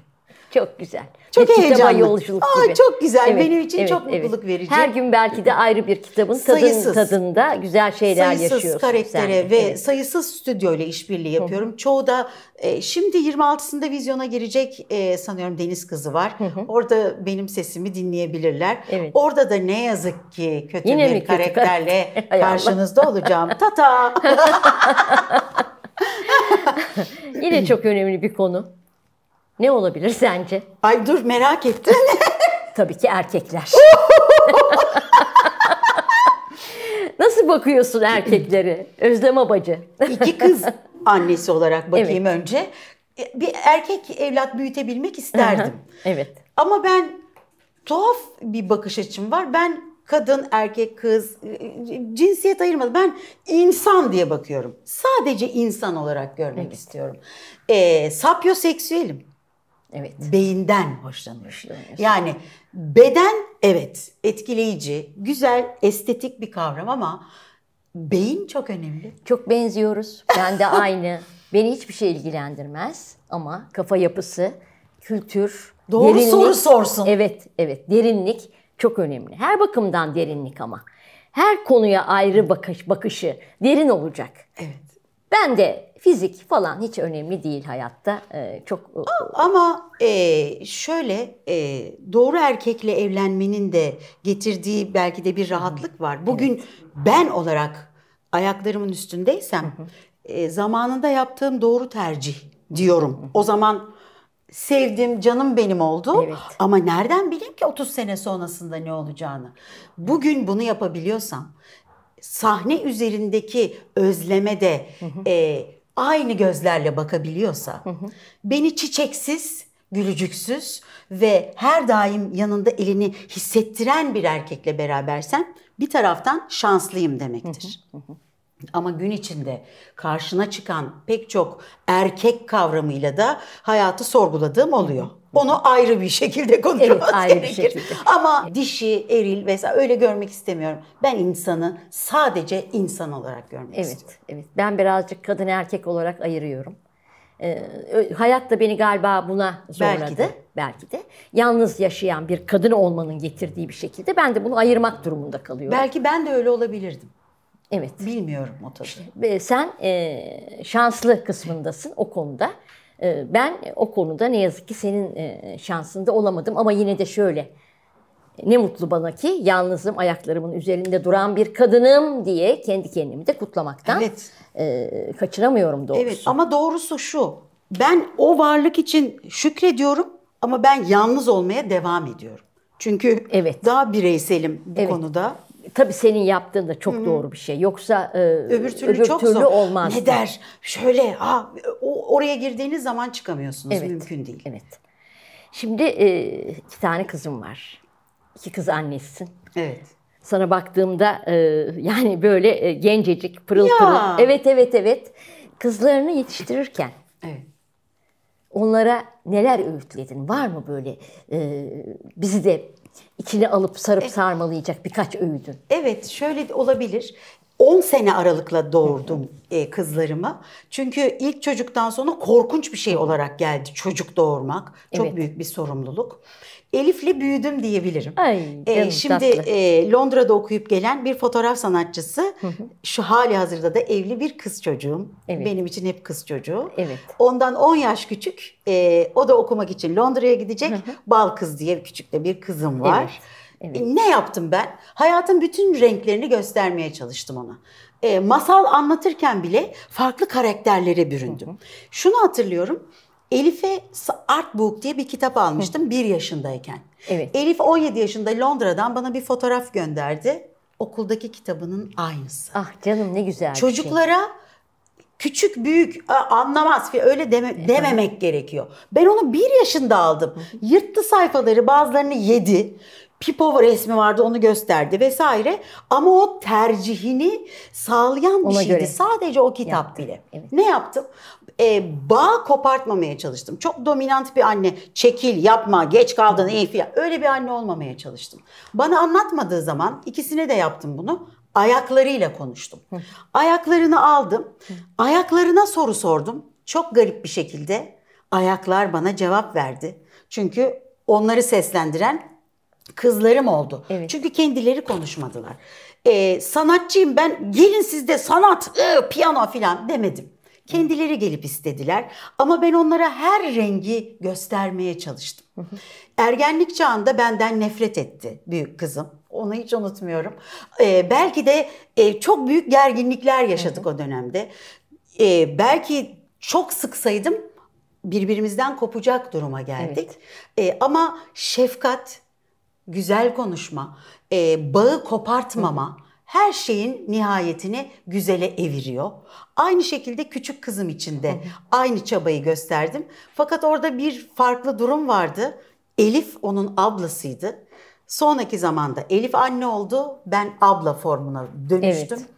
Çok güzel. Çok bir heyecanlı. kitaba yolculuk Aa, Çok güzel. Evet, Benim için evet, çok mutluluk evet. verici. Her gün belki de ayrı bir kitabın tadın, tadında güzel şeyler sayısız yaşıyorsun. Sayısız karaktere sen. ve evet. sayısız ile işbirliği yapıyorum. Hı. Çoğu da e, şimdi 26'sında vizyona girecek e, sanıyorum Deniz Kızı var. Hı hı. Orada benim sesimi dinleyebilirler. Evet. Orada da ne yazık ki kötü Yine bir karakterle kötü? (laughs) karşınızda olacağım. (laughs) Tata! (laughs) Yine çok önemli bir konu. Ne olabilir (laughs) sence? Ay dur merak ettim. (laughs) (laughs) Tabii ki erkekler. Nasıl bakıyorsun erkekleri Özlem Abacı? İki kız annesi olarak bakayım evet. önce. Bir erkek evlat büyütebilmek isterdim. evet. Ama ben tuhaf bir bakış açım var. Ben kadın, erkek, kız cinsiyet ayırmadım. Ben insan diye bakıyorum. Sadece insan olarak görmek evet. istiyorum. E, ee, sapyoseksüelim. Evet. Beyinden hoşlanıyor. Yani beden evet etkileyici, güzel, estetik bir kavram ama beyin çok önemli. Çok benziyoruz. Ben de (laughs) aynı. Beni hiçbir şey ilgilendirmez ama kafa yapısı, kültür, Doğru derinlik. soru sorsun. Evet, evet. Derinlik çok önemli. Her bakımdan derinlik ama. Her konuya ayrı bakış, bakışı derin olacak. Evet. Ben de fizik falan hiç önemli değil hayatta. Ee, çok e, ama e, şöyle e, doğru erkekle evlenmenin de getirdiği belki de bir rahatlık var. Bugün evet. ben olarak ayaklarımın üstündeysem e, zamanında yaptığım doğru tercih diyorum. O zaman sevdim, canım benim oldu. Evet. Ama nereden bileyim ki 30 sene sonrasında ne olacağını? Bugün bunu yapabiliyorsam sahne üzerindeki özleme de E, aynı gözlerle bakabiliyorsa hı hı. beni çiçeksiz, gülücüksüz ve her daim yanında elini hissettiren bir erkekle berabersen bir taraftan şanslıyım demektir. Hı hı hı. Ama gün içinde karşına çıkan pek çok erkek kavramıyla da hayatı sorguladığım oluyor. Hı hı. Onu ayrı bir şekilde konuşmamız evet, ayrı gerekir. Bir şekilde. Ama dişi, eril vesaire öyle görmek istemiyorum. Ben insanı sadece insan olarak görmek evet, istiyorum. Evet, evet. Ben birazcık kadın erkek olarak ayırıyorum. Ee, hayat da beni galiba buna zorladı. Belki de. Belki de. Yalnız yaşayan bir kadın olmanın getirdiği bir şekilde ben de bunu ayırmak durumunda kalıyorum. Belki ben de öyle olabilirdim. Evet. Bilmiyorum o tabii. E, sen e, şanslı kısmındasın o konuda. Ee, ben o konuda ne yazık ki senin e, şansında olamadım ama yine de şöyle. Ne mutlu bana ki yalnızım ayaklarımın üzerinde duran bir kadınım diye kendi kendimi de kutlamaktan evet. E, kaçıramıyorum doğrusu. Evet ama doğrusu şu ben o varlık için şükrediyorum ama ben yalnız olmaya devam ediyorum. Çünkü evet. daha bireyselim bu evet. konuda tabii senin yaptığın da çok Hı-hı. doğru bir şey. Yoksa e, öbür türlü, öbür çok türlü zor. olmaz. Ne der? Şöyle ha, oraya girdiğiniz zaman çıkamıyorsunuz. Evet. Mümkün değil. Evet. Şimdi e, iki tane kızım var. İki kız annesin. Evet. Sana baktığımda e, yani böyle e, gencecik, pırıl ya. pırıl. Evet, evet, evet. Kızlarını yetiştirirken. Evet. Onlara neler öğütledin? Var mı böyle e, bizi de içine alıp sarıp evet. sarmalayacak birkaç öğüdün. Evet şöyle olabilir. 10 sene aralıkla doğurdum e, kızlarımı. Çünkü ilk çocuktan sonra korkunç bir şey olarak geldi çocuk doğurmak. Çok evet. büyük bir sorumluluk. Elif'le büyüdüm diyebilirim. Ay, ee, canım, şimdi e, Londra'da okuyup gelen bir fotoğraf sanatçısı. Şu hali hazırda da evli bir kız çocuğum. Evet. Benim için hep kız çocuğu. Evet. Ondan 10 yaş küçük. E, o da okumak için Londra'ya gidecek. Bal kız diye küçük de bir kızım var. Evet. Evet. E, ne yaptım ben? Hayatın bütün renklerini göstermeye çalıştım ona. E, masal anlatırken bile farklı karakterlere büründüm. Şunu hatırlıyorum. Elif'e Art Book diye bir kitap almıştım bir yaşındayken. Evet. Elif 17 yaşında Londra'dan bana bir fotoğraf gönderdi. Okuldaki kitabının aynısı. Ah canım ne güzel şey. Çocuklara şey. küçük büyük anlamaz öyle deme, dememek evet. gerekiyor. Ben onu bir yaşında aldım. Yırttı sayfaları bazılarını yedi. Pipo resmi vardı onu gösterdi vesaire. Ama o tercihini sağlayan bir Ona şeydi. Göre. Sadece o kitap yaptım. bile. Evet. Ne yaptım? e, bağ kopartmamaya çalıştım. Çok dominant bir anne, çekil, yapma, geç kaldın, iyi fiyat. Öyle bir anne olmamaya çalıştım. Bana anlatmadığı zaman ikisine de yaptım bunu. Ayaklarıyla konuştum. Ayaklarını aldım. Ayaklarına soru sordum. Çok garip bir şekilde ayaklar bana cevap verdi. Çünkü onları seslendiren kızlarım oldu. Evet. Çünkü kendileri konuşmadılar. Ee, sanatçıyım ben gelin sizde sanat, ıı, piyano filan demedim. Kendileri gelip istediler ama ben onlara her rengi göstermeye çalıştım. Ergenlik çağında benden nefret etti büyük kızım. Onu hiç unutmuyorum. Ee, belki de e, çok büyük gerginlikler yaşadık o dönemde. Ee, belki çok sıksaydım birbirimizden kopacak duruma geldik. Evet. Ee, ama şefkat, güzel konuşma, e, bağı kopartmama, her şeyin nihayetini güzele eviriyor. Aynı şekilde küçük kızım için de aynı çabayı gösterdim. Fakat orada bir farklı durum vardı. Elif onun ablasıydı. Sonraki zamanda Elif anne oldu, ben abla formuna dönüştüm. Evet.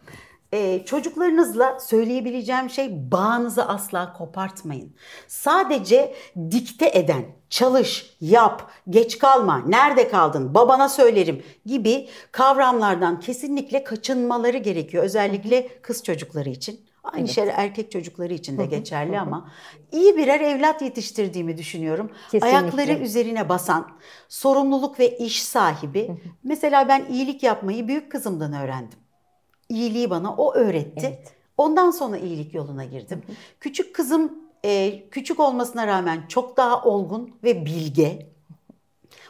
Ee, çocuklarınızla söyleyebileceğim şey bağınızı asla kopartmayın. Sadece dikte eden, çalış, yap, geç kalma, nerede kaldın, babana söylerim gibi kavramlardan kesinlikle kaçınmaları gerekiyor. Özellikle kız çocukları için. Aynı evet. şey erkek çocukları için de geçerli ama iyi birer evlat yetiştirdiğimi düşünüyorum. Kesinlikle. Ayakları üzerine basan, sorumluluk ve iş sahibi. Mesela ben iyilik yapmayı büyük kızımdan öğrendim iyiliği bana o öğretti. Evet. Ondan sonra iyilik yoluna girdim. Hı hı. Küçük kızım e, küçük olmasına rağmen çok daha olgun ve bilge.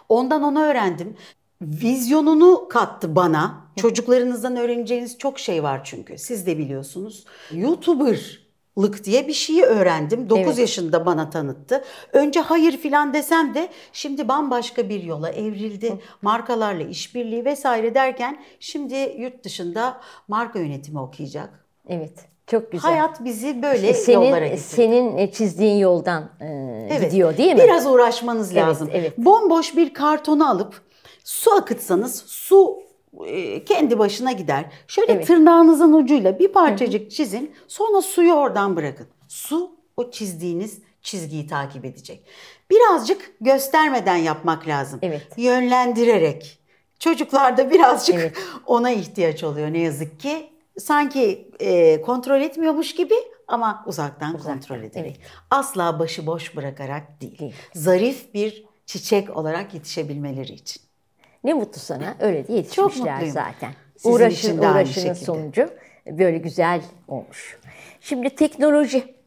Ondan onu öğrendim. Vizyonunu kattı bana. Çocuklarınızdan öğreneceğiniz çok şey var çünkü. Siz de biliyorsunuz. YouTuber lık diye bir şeyi öğrendim. 9 evet. yaşında bana tanıttı. Önce hayır filan desem de şimdi bambaşka bir yola evrildi. Markalarla işbirliği vesaire derken şimdi yurt dışında marka yönetimi okuyacak. Evet. Çok güzel. Hayat bizi böyle senin, yollara getirdi. Senin e, çizdiğin yoldan e, evet. gidiyor değil mi? Biraz uğraşmanız evet, lazım. Evet. Bomboş bir kartonu alıp su akıtsanız su kendi başına gider. Şöyle evet. tırnağınızın ucuyla bir parçacık Hı-hı. çizin, sonra suyu oradan bırakın. Su o çizdiğiniz çizgiyi takip edecek. Birazcık göstermeden yapmak lazım. Evet. Yönlendirerek. Çocuklarda birazcık evet. (laughs) ona ihtiyaç oluyor ne yazık ki. Sanki e, kontrol etmiyormuş gibi ama uzaktan, uzaktan kontrol ederek. Evet. Asla başı boş bırakarak değil. değil. Zarif bir çiçek olarak yetişebilmeleri için. Ne mutlu sana. Öyle diye yetişmişler Çok zaten. Sizin Uğraşın, uğraşının sonucu böyle güzel olmuş. Şimdi teknoloji.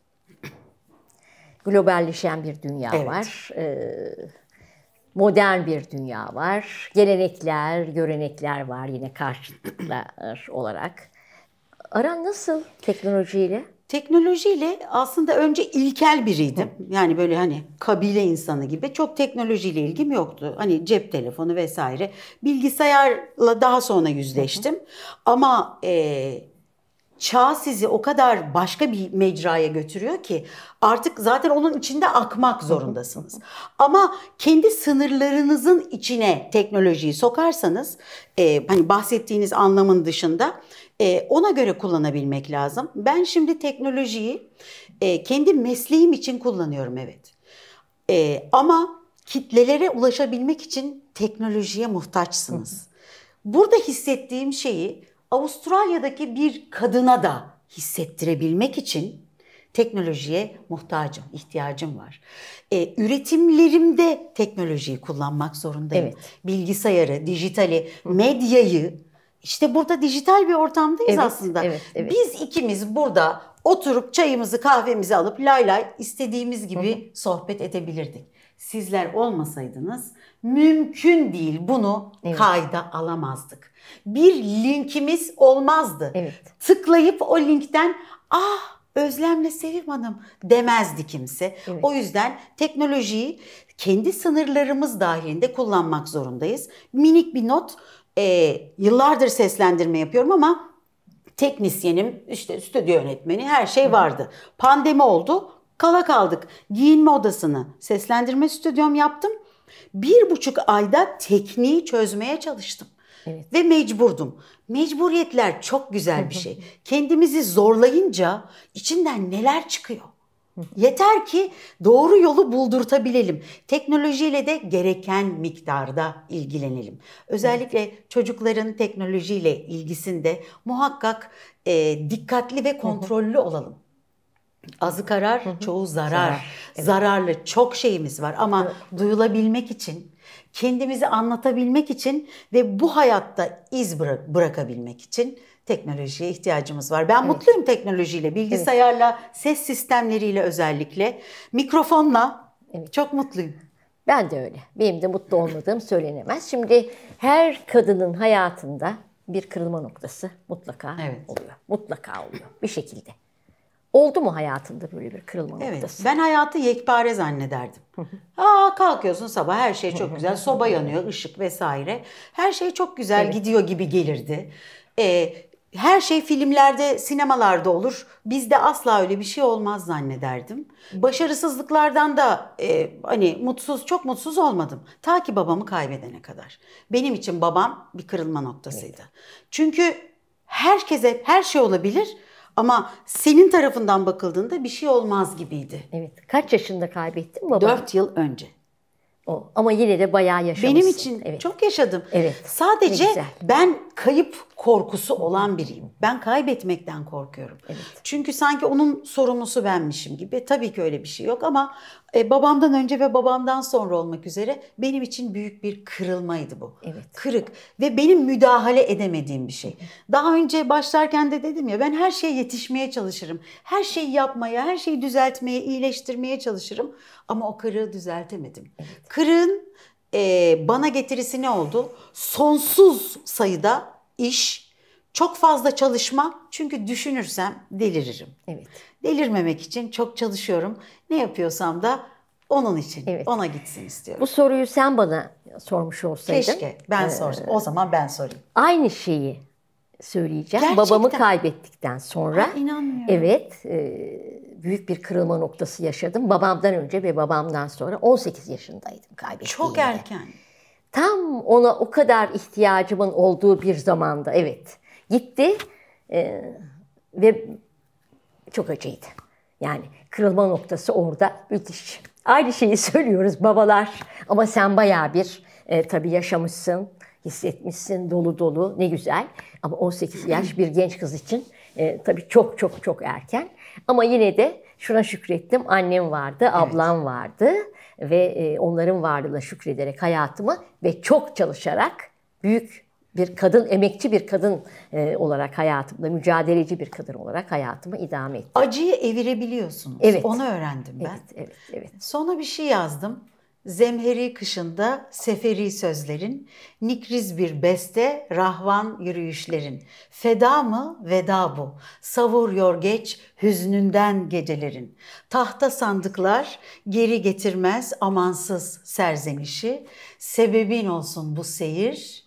Globalleşen bir dünya evet. var. Ee, modern bir dünya var. Gelenekler, görenekler var yine karşıtlar olarak. Aran nasıl teknolojiyle? Teknolojiyle aslında önce ilkel biriydim. Yani böyle hani kabile insanı gibi çok teknolojiyle ilgim yoktu. Hani cep telefonu vesaire. Bilgisayarla daha sonra yüzleştim. Ama e, çağ sizi o kadar başka bir mecraya götürüyor ki artık zaten onun içinde akmak zorundasınız. Ama kendi sınırlarınızın içine teknolojiyi sokarsanız e, hani bahsettiğiniz anlamın dışında e, ona göre kullanabilmek lazım. Ben şimdi teknolojiyi e, kendi mesleğim için kullanıyorum evet. E, ama kitlelere ulaşabilmek için teknolojiye muhtaçsınız. Burada hissettiğim şeyi Avustralya'daki bir kadına da hissettirebilmek için teknolojiye muhtacım, ihtiyacım var. E, üretimlerimde teknolojiyi kullanmak zorundayım. Evet. Bilgisayarı, dijitali, medyayı işte burada dijital bir ortamdayız evet, aslında. Evet, evet. Biz ikimiz burada oturup çayımızı kahvemizi alıp lay lay istediğimiz gibi Hı-hı. sohbet edebilirdik. Sizler olmasaydınız mümkün değil bunu evet. kayda alamazdık. Bir linkimiz olmazdı. Evet. Tıklayıp o linkten ah Özlemle Sevim Hanım demezdi kimse. Evet. O yüzden teknolojiyi kendi sınırlarımız dahilinde kullanmak zorundayız. Minik bir not e, yıllardır seslendirme yapıyorum ama teknisyenim, işte stüdyo yönetmeni her şey vardı. Pandemi oldu, kala kaldık. Giyinme odasını seslendirme stüdyom yaptım. Bir buçuk ayda tekniği çözmeye çalıştım. Evet. Ve mecburdum. Mecburiyetler çok güzel bir şey. Kendimizi zorlayınca içinden neler çıkıyor? Yeter ki doğru yolu buldurtabilelim. Teknolojiyle de gereken miktarda ilgilenelim. Özellikle çocukların teknolojiyle ilgisinde muhakkak e, dikkatli ve kontrollü olalım. Azı karar, çoğu zarar. zarar. Evet. Zararlı çok şeyimiz var ama evet. duyulabilmek için, kendimizi anlatabilmek için ve bu hayatta iz bırak bırakabilmek için teknolojiye ihtiyacımız var. Ben evet. mutluyum teknolojiyle, bilgisayarla, evet. ses sistemleriyle özellikle, mikrofonla evet. çok mutluyum. Ben de öyle. Benim de mutlu olmadığım söylenemez. Şimdi her kadının hayatında bir kırılma noktası mutlaka evet. oluyor. Mutlaka oluyor bir şekilde. Oldu mu hayatında böyle bir kırılma evet, noktası? Ben hayatı yekpare zannederdim. Aa kalkıyorsun sabah her şey çok güzel. Soba yanıyor, ışık vesaire. Her şey çok güzel evet. gidiyor gibi gelirdi. Ee, her şey filmlerde, sinemalarda olur. Bizde asla öyle bir şey olmaz zannederdim. Başarısızlıklardan da e, hani mutsuz, çok mutsuz olmadım. Ta ki babamı kaybedene kadar. Benim için babam bir kırılma noktasıydı. Evet. Çünkü herkese her şey olabilir ama senin tarafından bakıldığında bir şey olmaz gibiydi. Evet. Kaç yaşında kaybettin babanı? Dört yıl önce. O. Ama yine de bayağı yaşamışsın. Benim için evet. çok yaşadım. Evet. Sadece ben kayıp korkusu olan biriyim. Ben kaybetmekten korkuyorum. Evet. Çünkü sanki onun sorumlusu benmişim gibi. Tabii ki öyle bir şey yok ama e, babamdan önce ve babamdan sonra olmak üzere benim için büyük bir kırılmaydı bu. Evet. Kırık ve benim müdahale edemediğim bir şey. Daha önce başlarken de dedim ya ben her şeye yetişmeye çalışırım. Her şeyi yapmaya, her şeyi düzeltmeye, iyileştirmeye çalışırım. Ama o kırığı düzeltemedim. Evet. Kırığın e, bana getirisi ne oldu? Sonsuz sayıda iş, çok fazla çalışma çünkü düşünürsem deliririm. Evet. Delirmemek için çok çalışıyorum. Ne yapıyorsam da onun için, evet. ona gitsin istiyorum. Bu soruyu sen bana sormuş olsaydın. Keşke ben ee, sorsam. O zaman ben sorayım. Aynı şeyi söyleyeceğim. Gerçekten. Babamı kaybettikten sonra. Ay, inanmıyorum. Evet. E, büyük bir kırılma noktası yaşadım. Babamdan önce ve babamdan sonra 18 yaşındaydım kaybettiğimde. Çok erken. Tam ona o kadar ihtiyacımın olduğu bir zamanda evet gitti e, ve çok acıydı. Yani kırılma noktası orada müthiş. Aynı şeyi (laughs) söylüyoruz babalar ama sen bayağı bir e, tabii yaşamışsın, hissetmişsin dolu dolu ne güzel. Ama 18 yaş bir genç kız için e, tabii çok çok çok erken. Ama yine de şuna şükrettim. Annem vardı, ablam evet. vardı ve e, onların varlığına şükrederek hayatımı ve çok çalışarak büyük bir kadın, emekçi bir kadın e, olarak hayatımda, mücadeleci bir kadın olarak hayatımı idame ettim. Acıyı evirebiliyorsunuz. Evet. Onu öğrendim ben. Evet, evet, evet. Sonra bir şey yazdım. Zemheri kışında seferi sözlerin, nikriz bir beste, rahvan yürüyüşlerin. Feda mı veda bu, savuruyor geç hüznünden gecelerin. Tahta sandıklar geri getirmez amansız serzenişi, sebebin olsun bu seyir,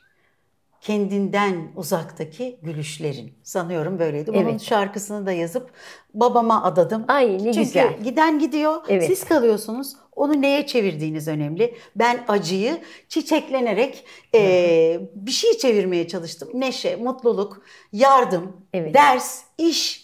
kendinden uzaktaki gülüşlerin. Sanıyorum böyleydi. Bunun evet. şarkısını da yazıp babama adadım. Ay ne Çünkü güzel. giden gidiyor, evet. siz kalıyorsunuz. Onu neye çevirdiğiniz önemli. Ben acıyı çiçeklenerek e, bir şey çevirmeye çalıştım. Neşe, mutluluk, yardım, evet. ders, iş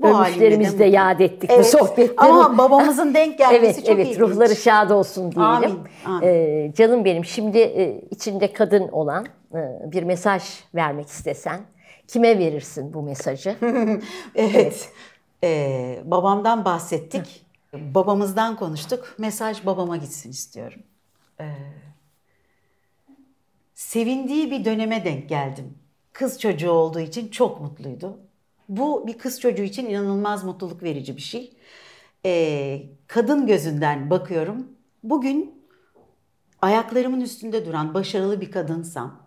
bu Ölmüşlerimizde yad ettik evet. bu sohbette. Ama babamızın denk (laughs) gelmesi evet, çok evet, ilginç. Ruhları şad olsun diyelim. Amin, amin. Ee, canım benim şimdi e, içinde kadın olan e, bir mesaj vermek istesen kime verirsin bu mesajı? (laughs) evet. evet. Ee, babamdan bahsettik. Babamızdan konuştuk. Mesaj babama gitsin istiyorum. Ee, sevindiği bir döneme denk geldim. Kız çocuğu olduğu için çok mutluydu. Bu bir kız çocuğu için inanılmaz mutluluk verici bir şey. Ee, kadın gözünden bakıyorum. Bugün ayaklarımın üstünde duran başarılı bir kadınsam,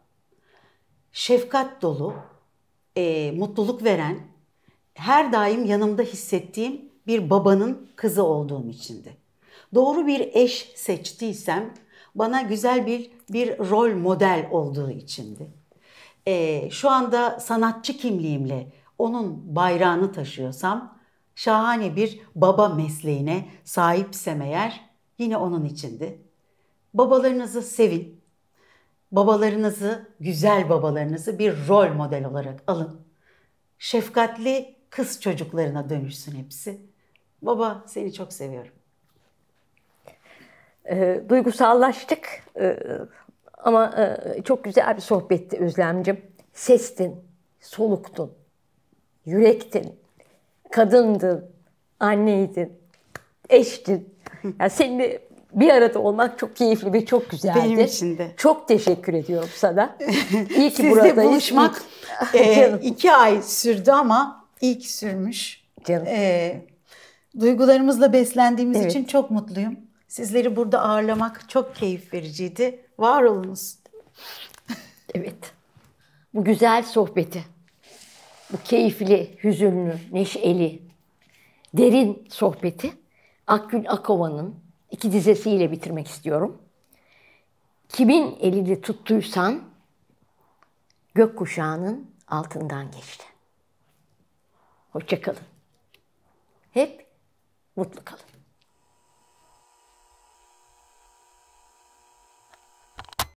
şefkat dolu, e, mutluluk veren, her daim yanımda hissettiğim bir babanın kızı olduğum içindi. Doğru bir eş seçtiysem bana güzel bir bir rol model olduğu içindi. E, şu anda sanatçı kimliğimle onun bayrağını taşıyorsam, şahane bir baba mesleğine sahipsem eğer yine onun içindi. Babalarınızı sevin. Babalarınızı, güzel babalarınızı bir rol model olarak alın. Şefkatli kız çocuklarına dönüşsün hepsi. Baba seni çok seviyorum. E, duygusallaştık e, ama e, çok güzel bir sohbetti Özlemcim. Sestin, soluktun yürektin, kadındın, anneydin, eştin. Yani seninle bir arada olmak çok keyifli ve çok güzeldi. Benim için de. Çok teşekkür ediyorum sana. (laughs) İyi ki Sizle buradayız. buluşmak e, (laughs) iki ay sürdü ama iyi ki sürmüş. Canım. E, duygularımızla beslendiğimiz evet. için çok mutluyum. Sizleri burada ağırlamak çok keyif vericiydi. Var olunuz. evet. Bu güzel sohbeti bu keyifli, hüzünlü, neşeli, derin sohbeti Akgül Akova'nın iki dizesiyle bitirmek istiyorum. Kimin elini tuttuysan gökkuşağının altından geçti. Hoşçakalın. Hep mutlu kalın.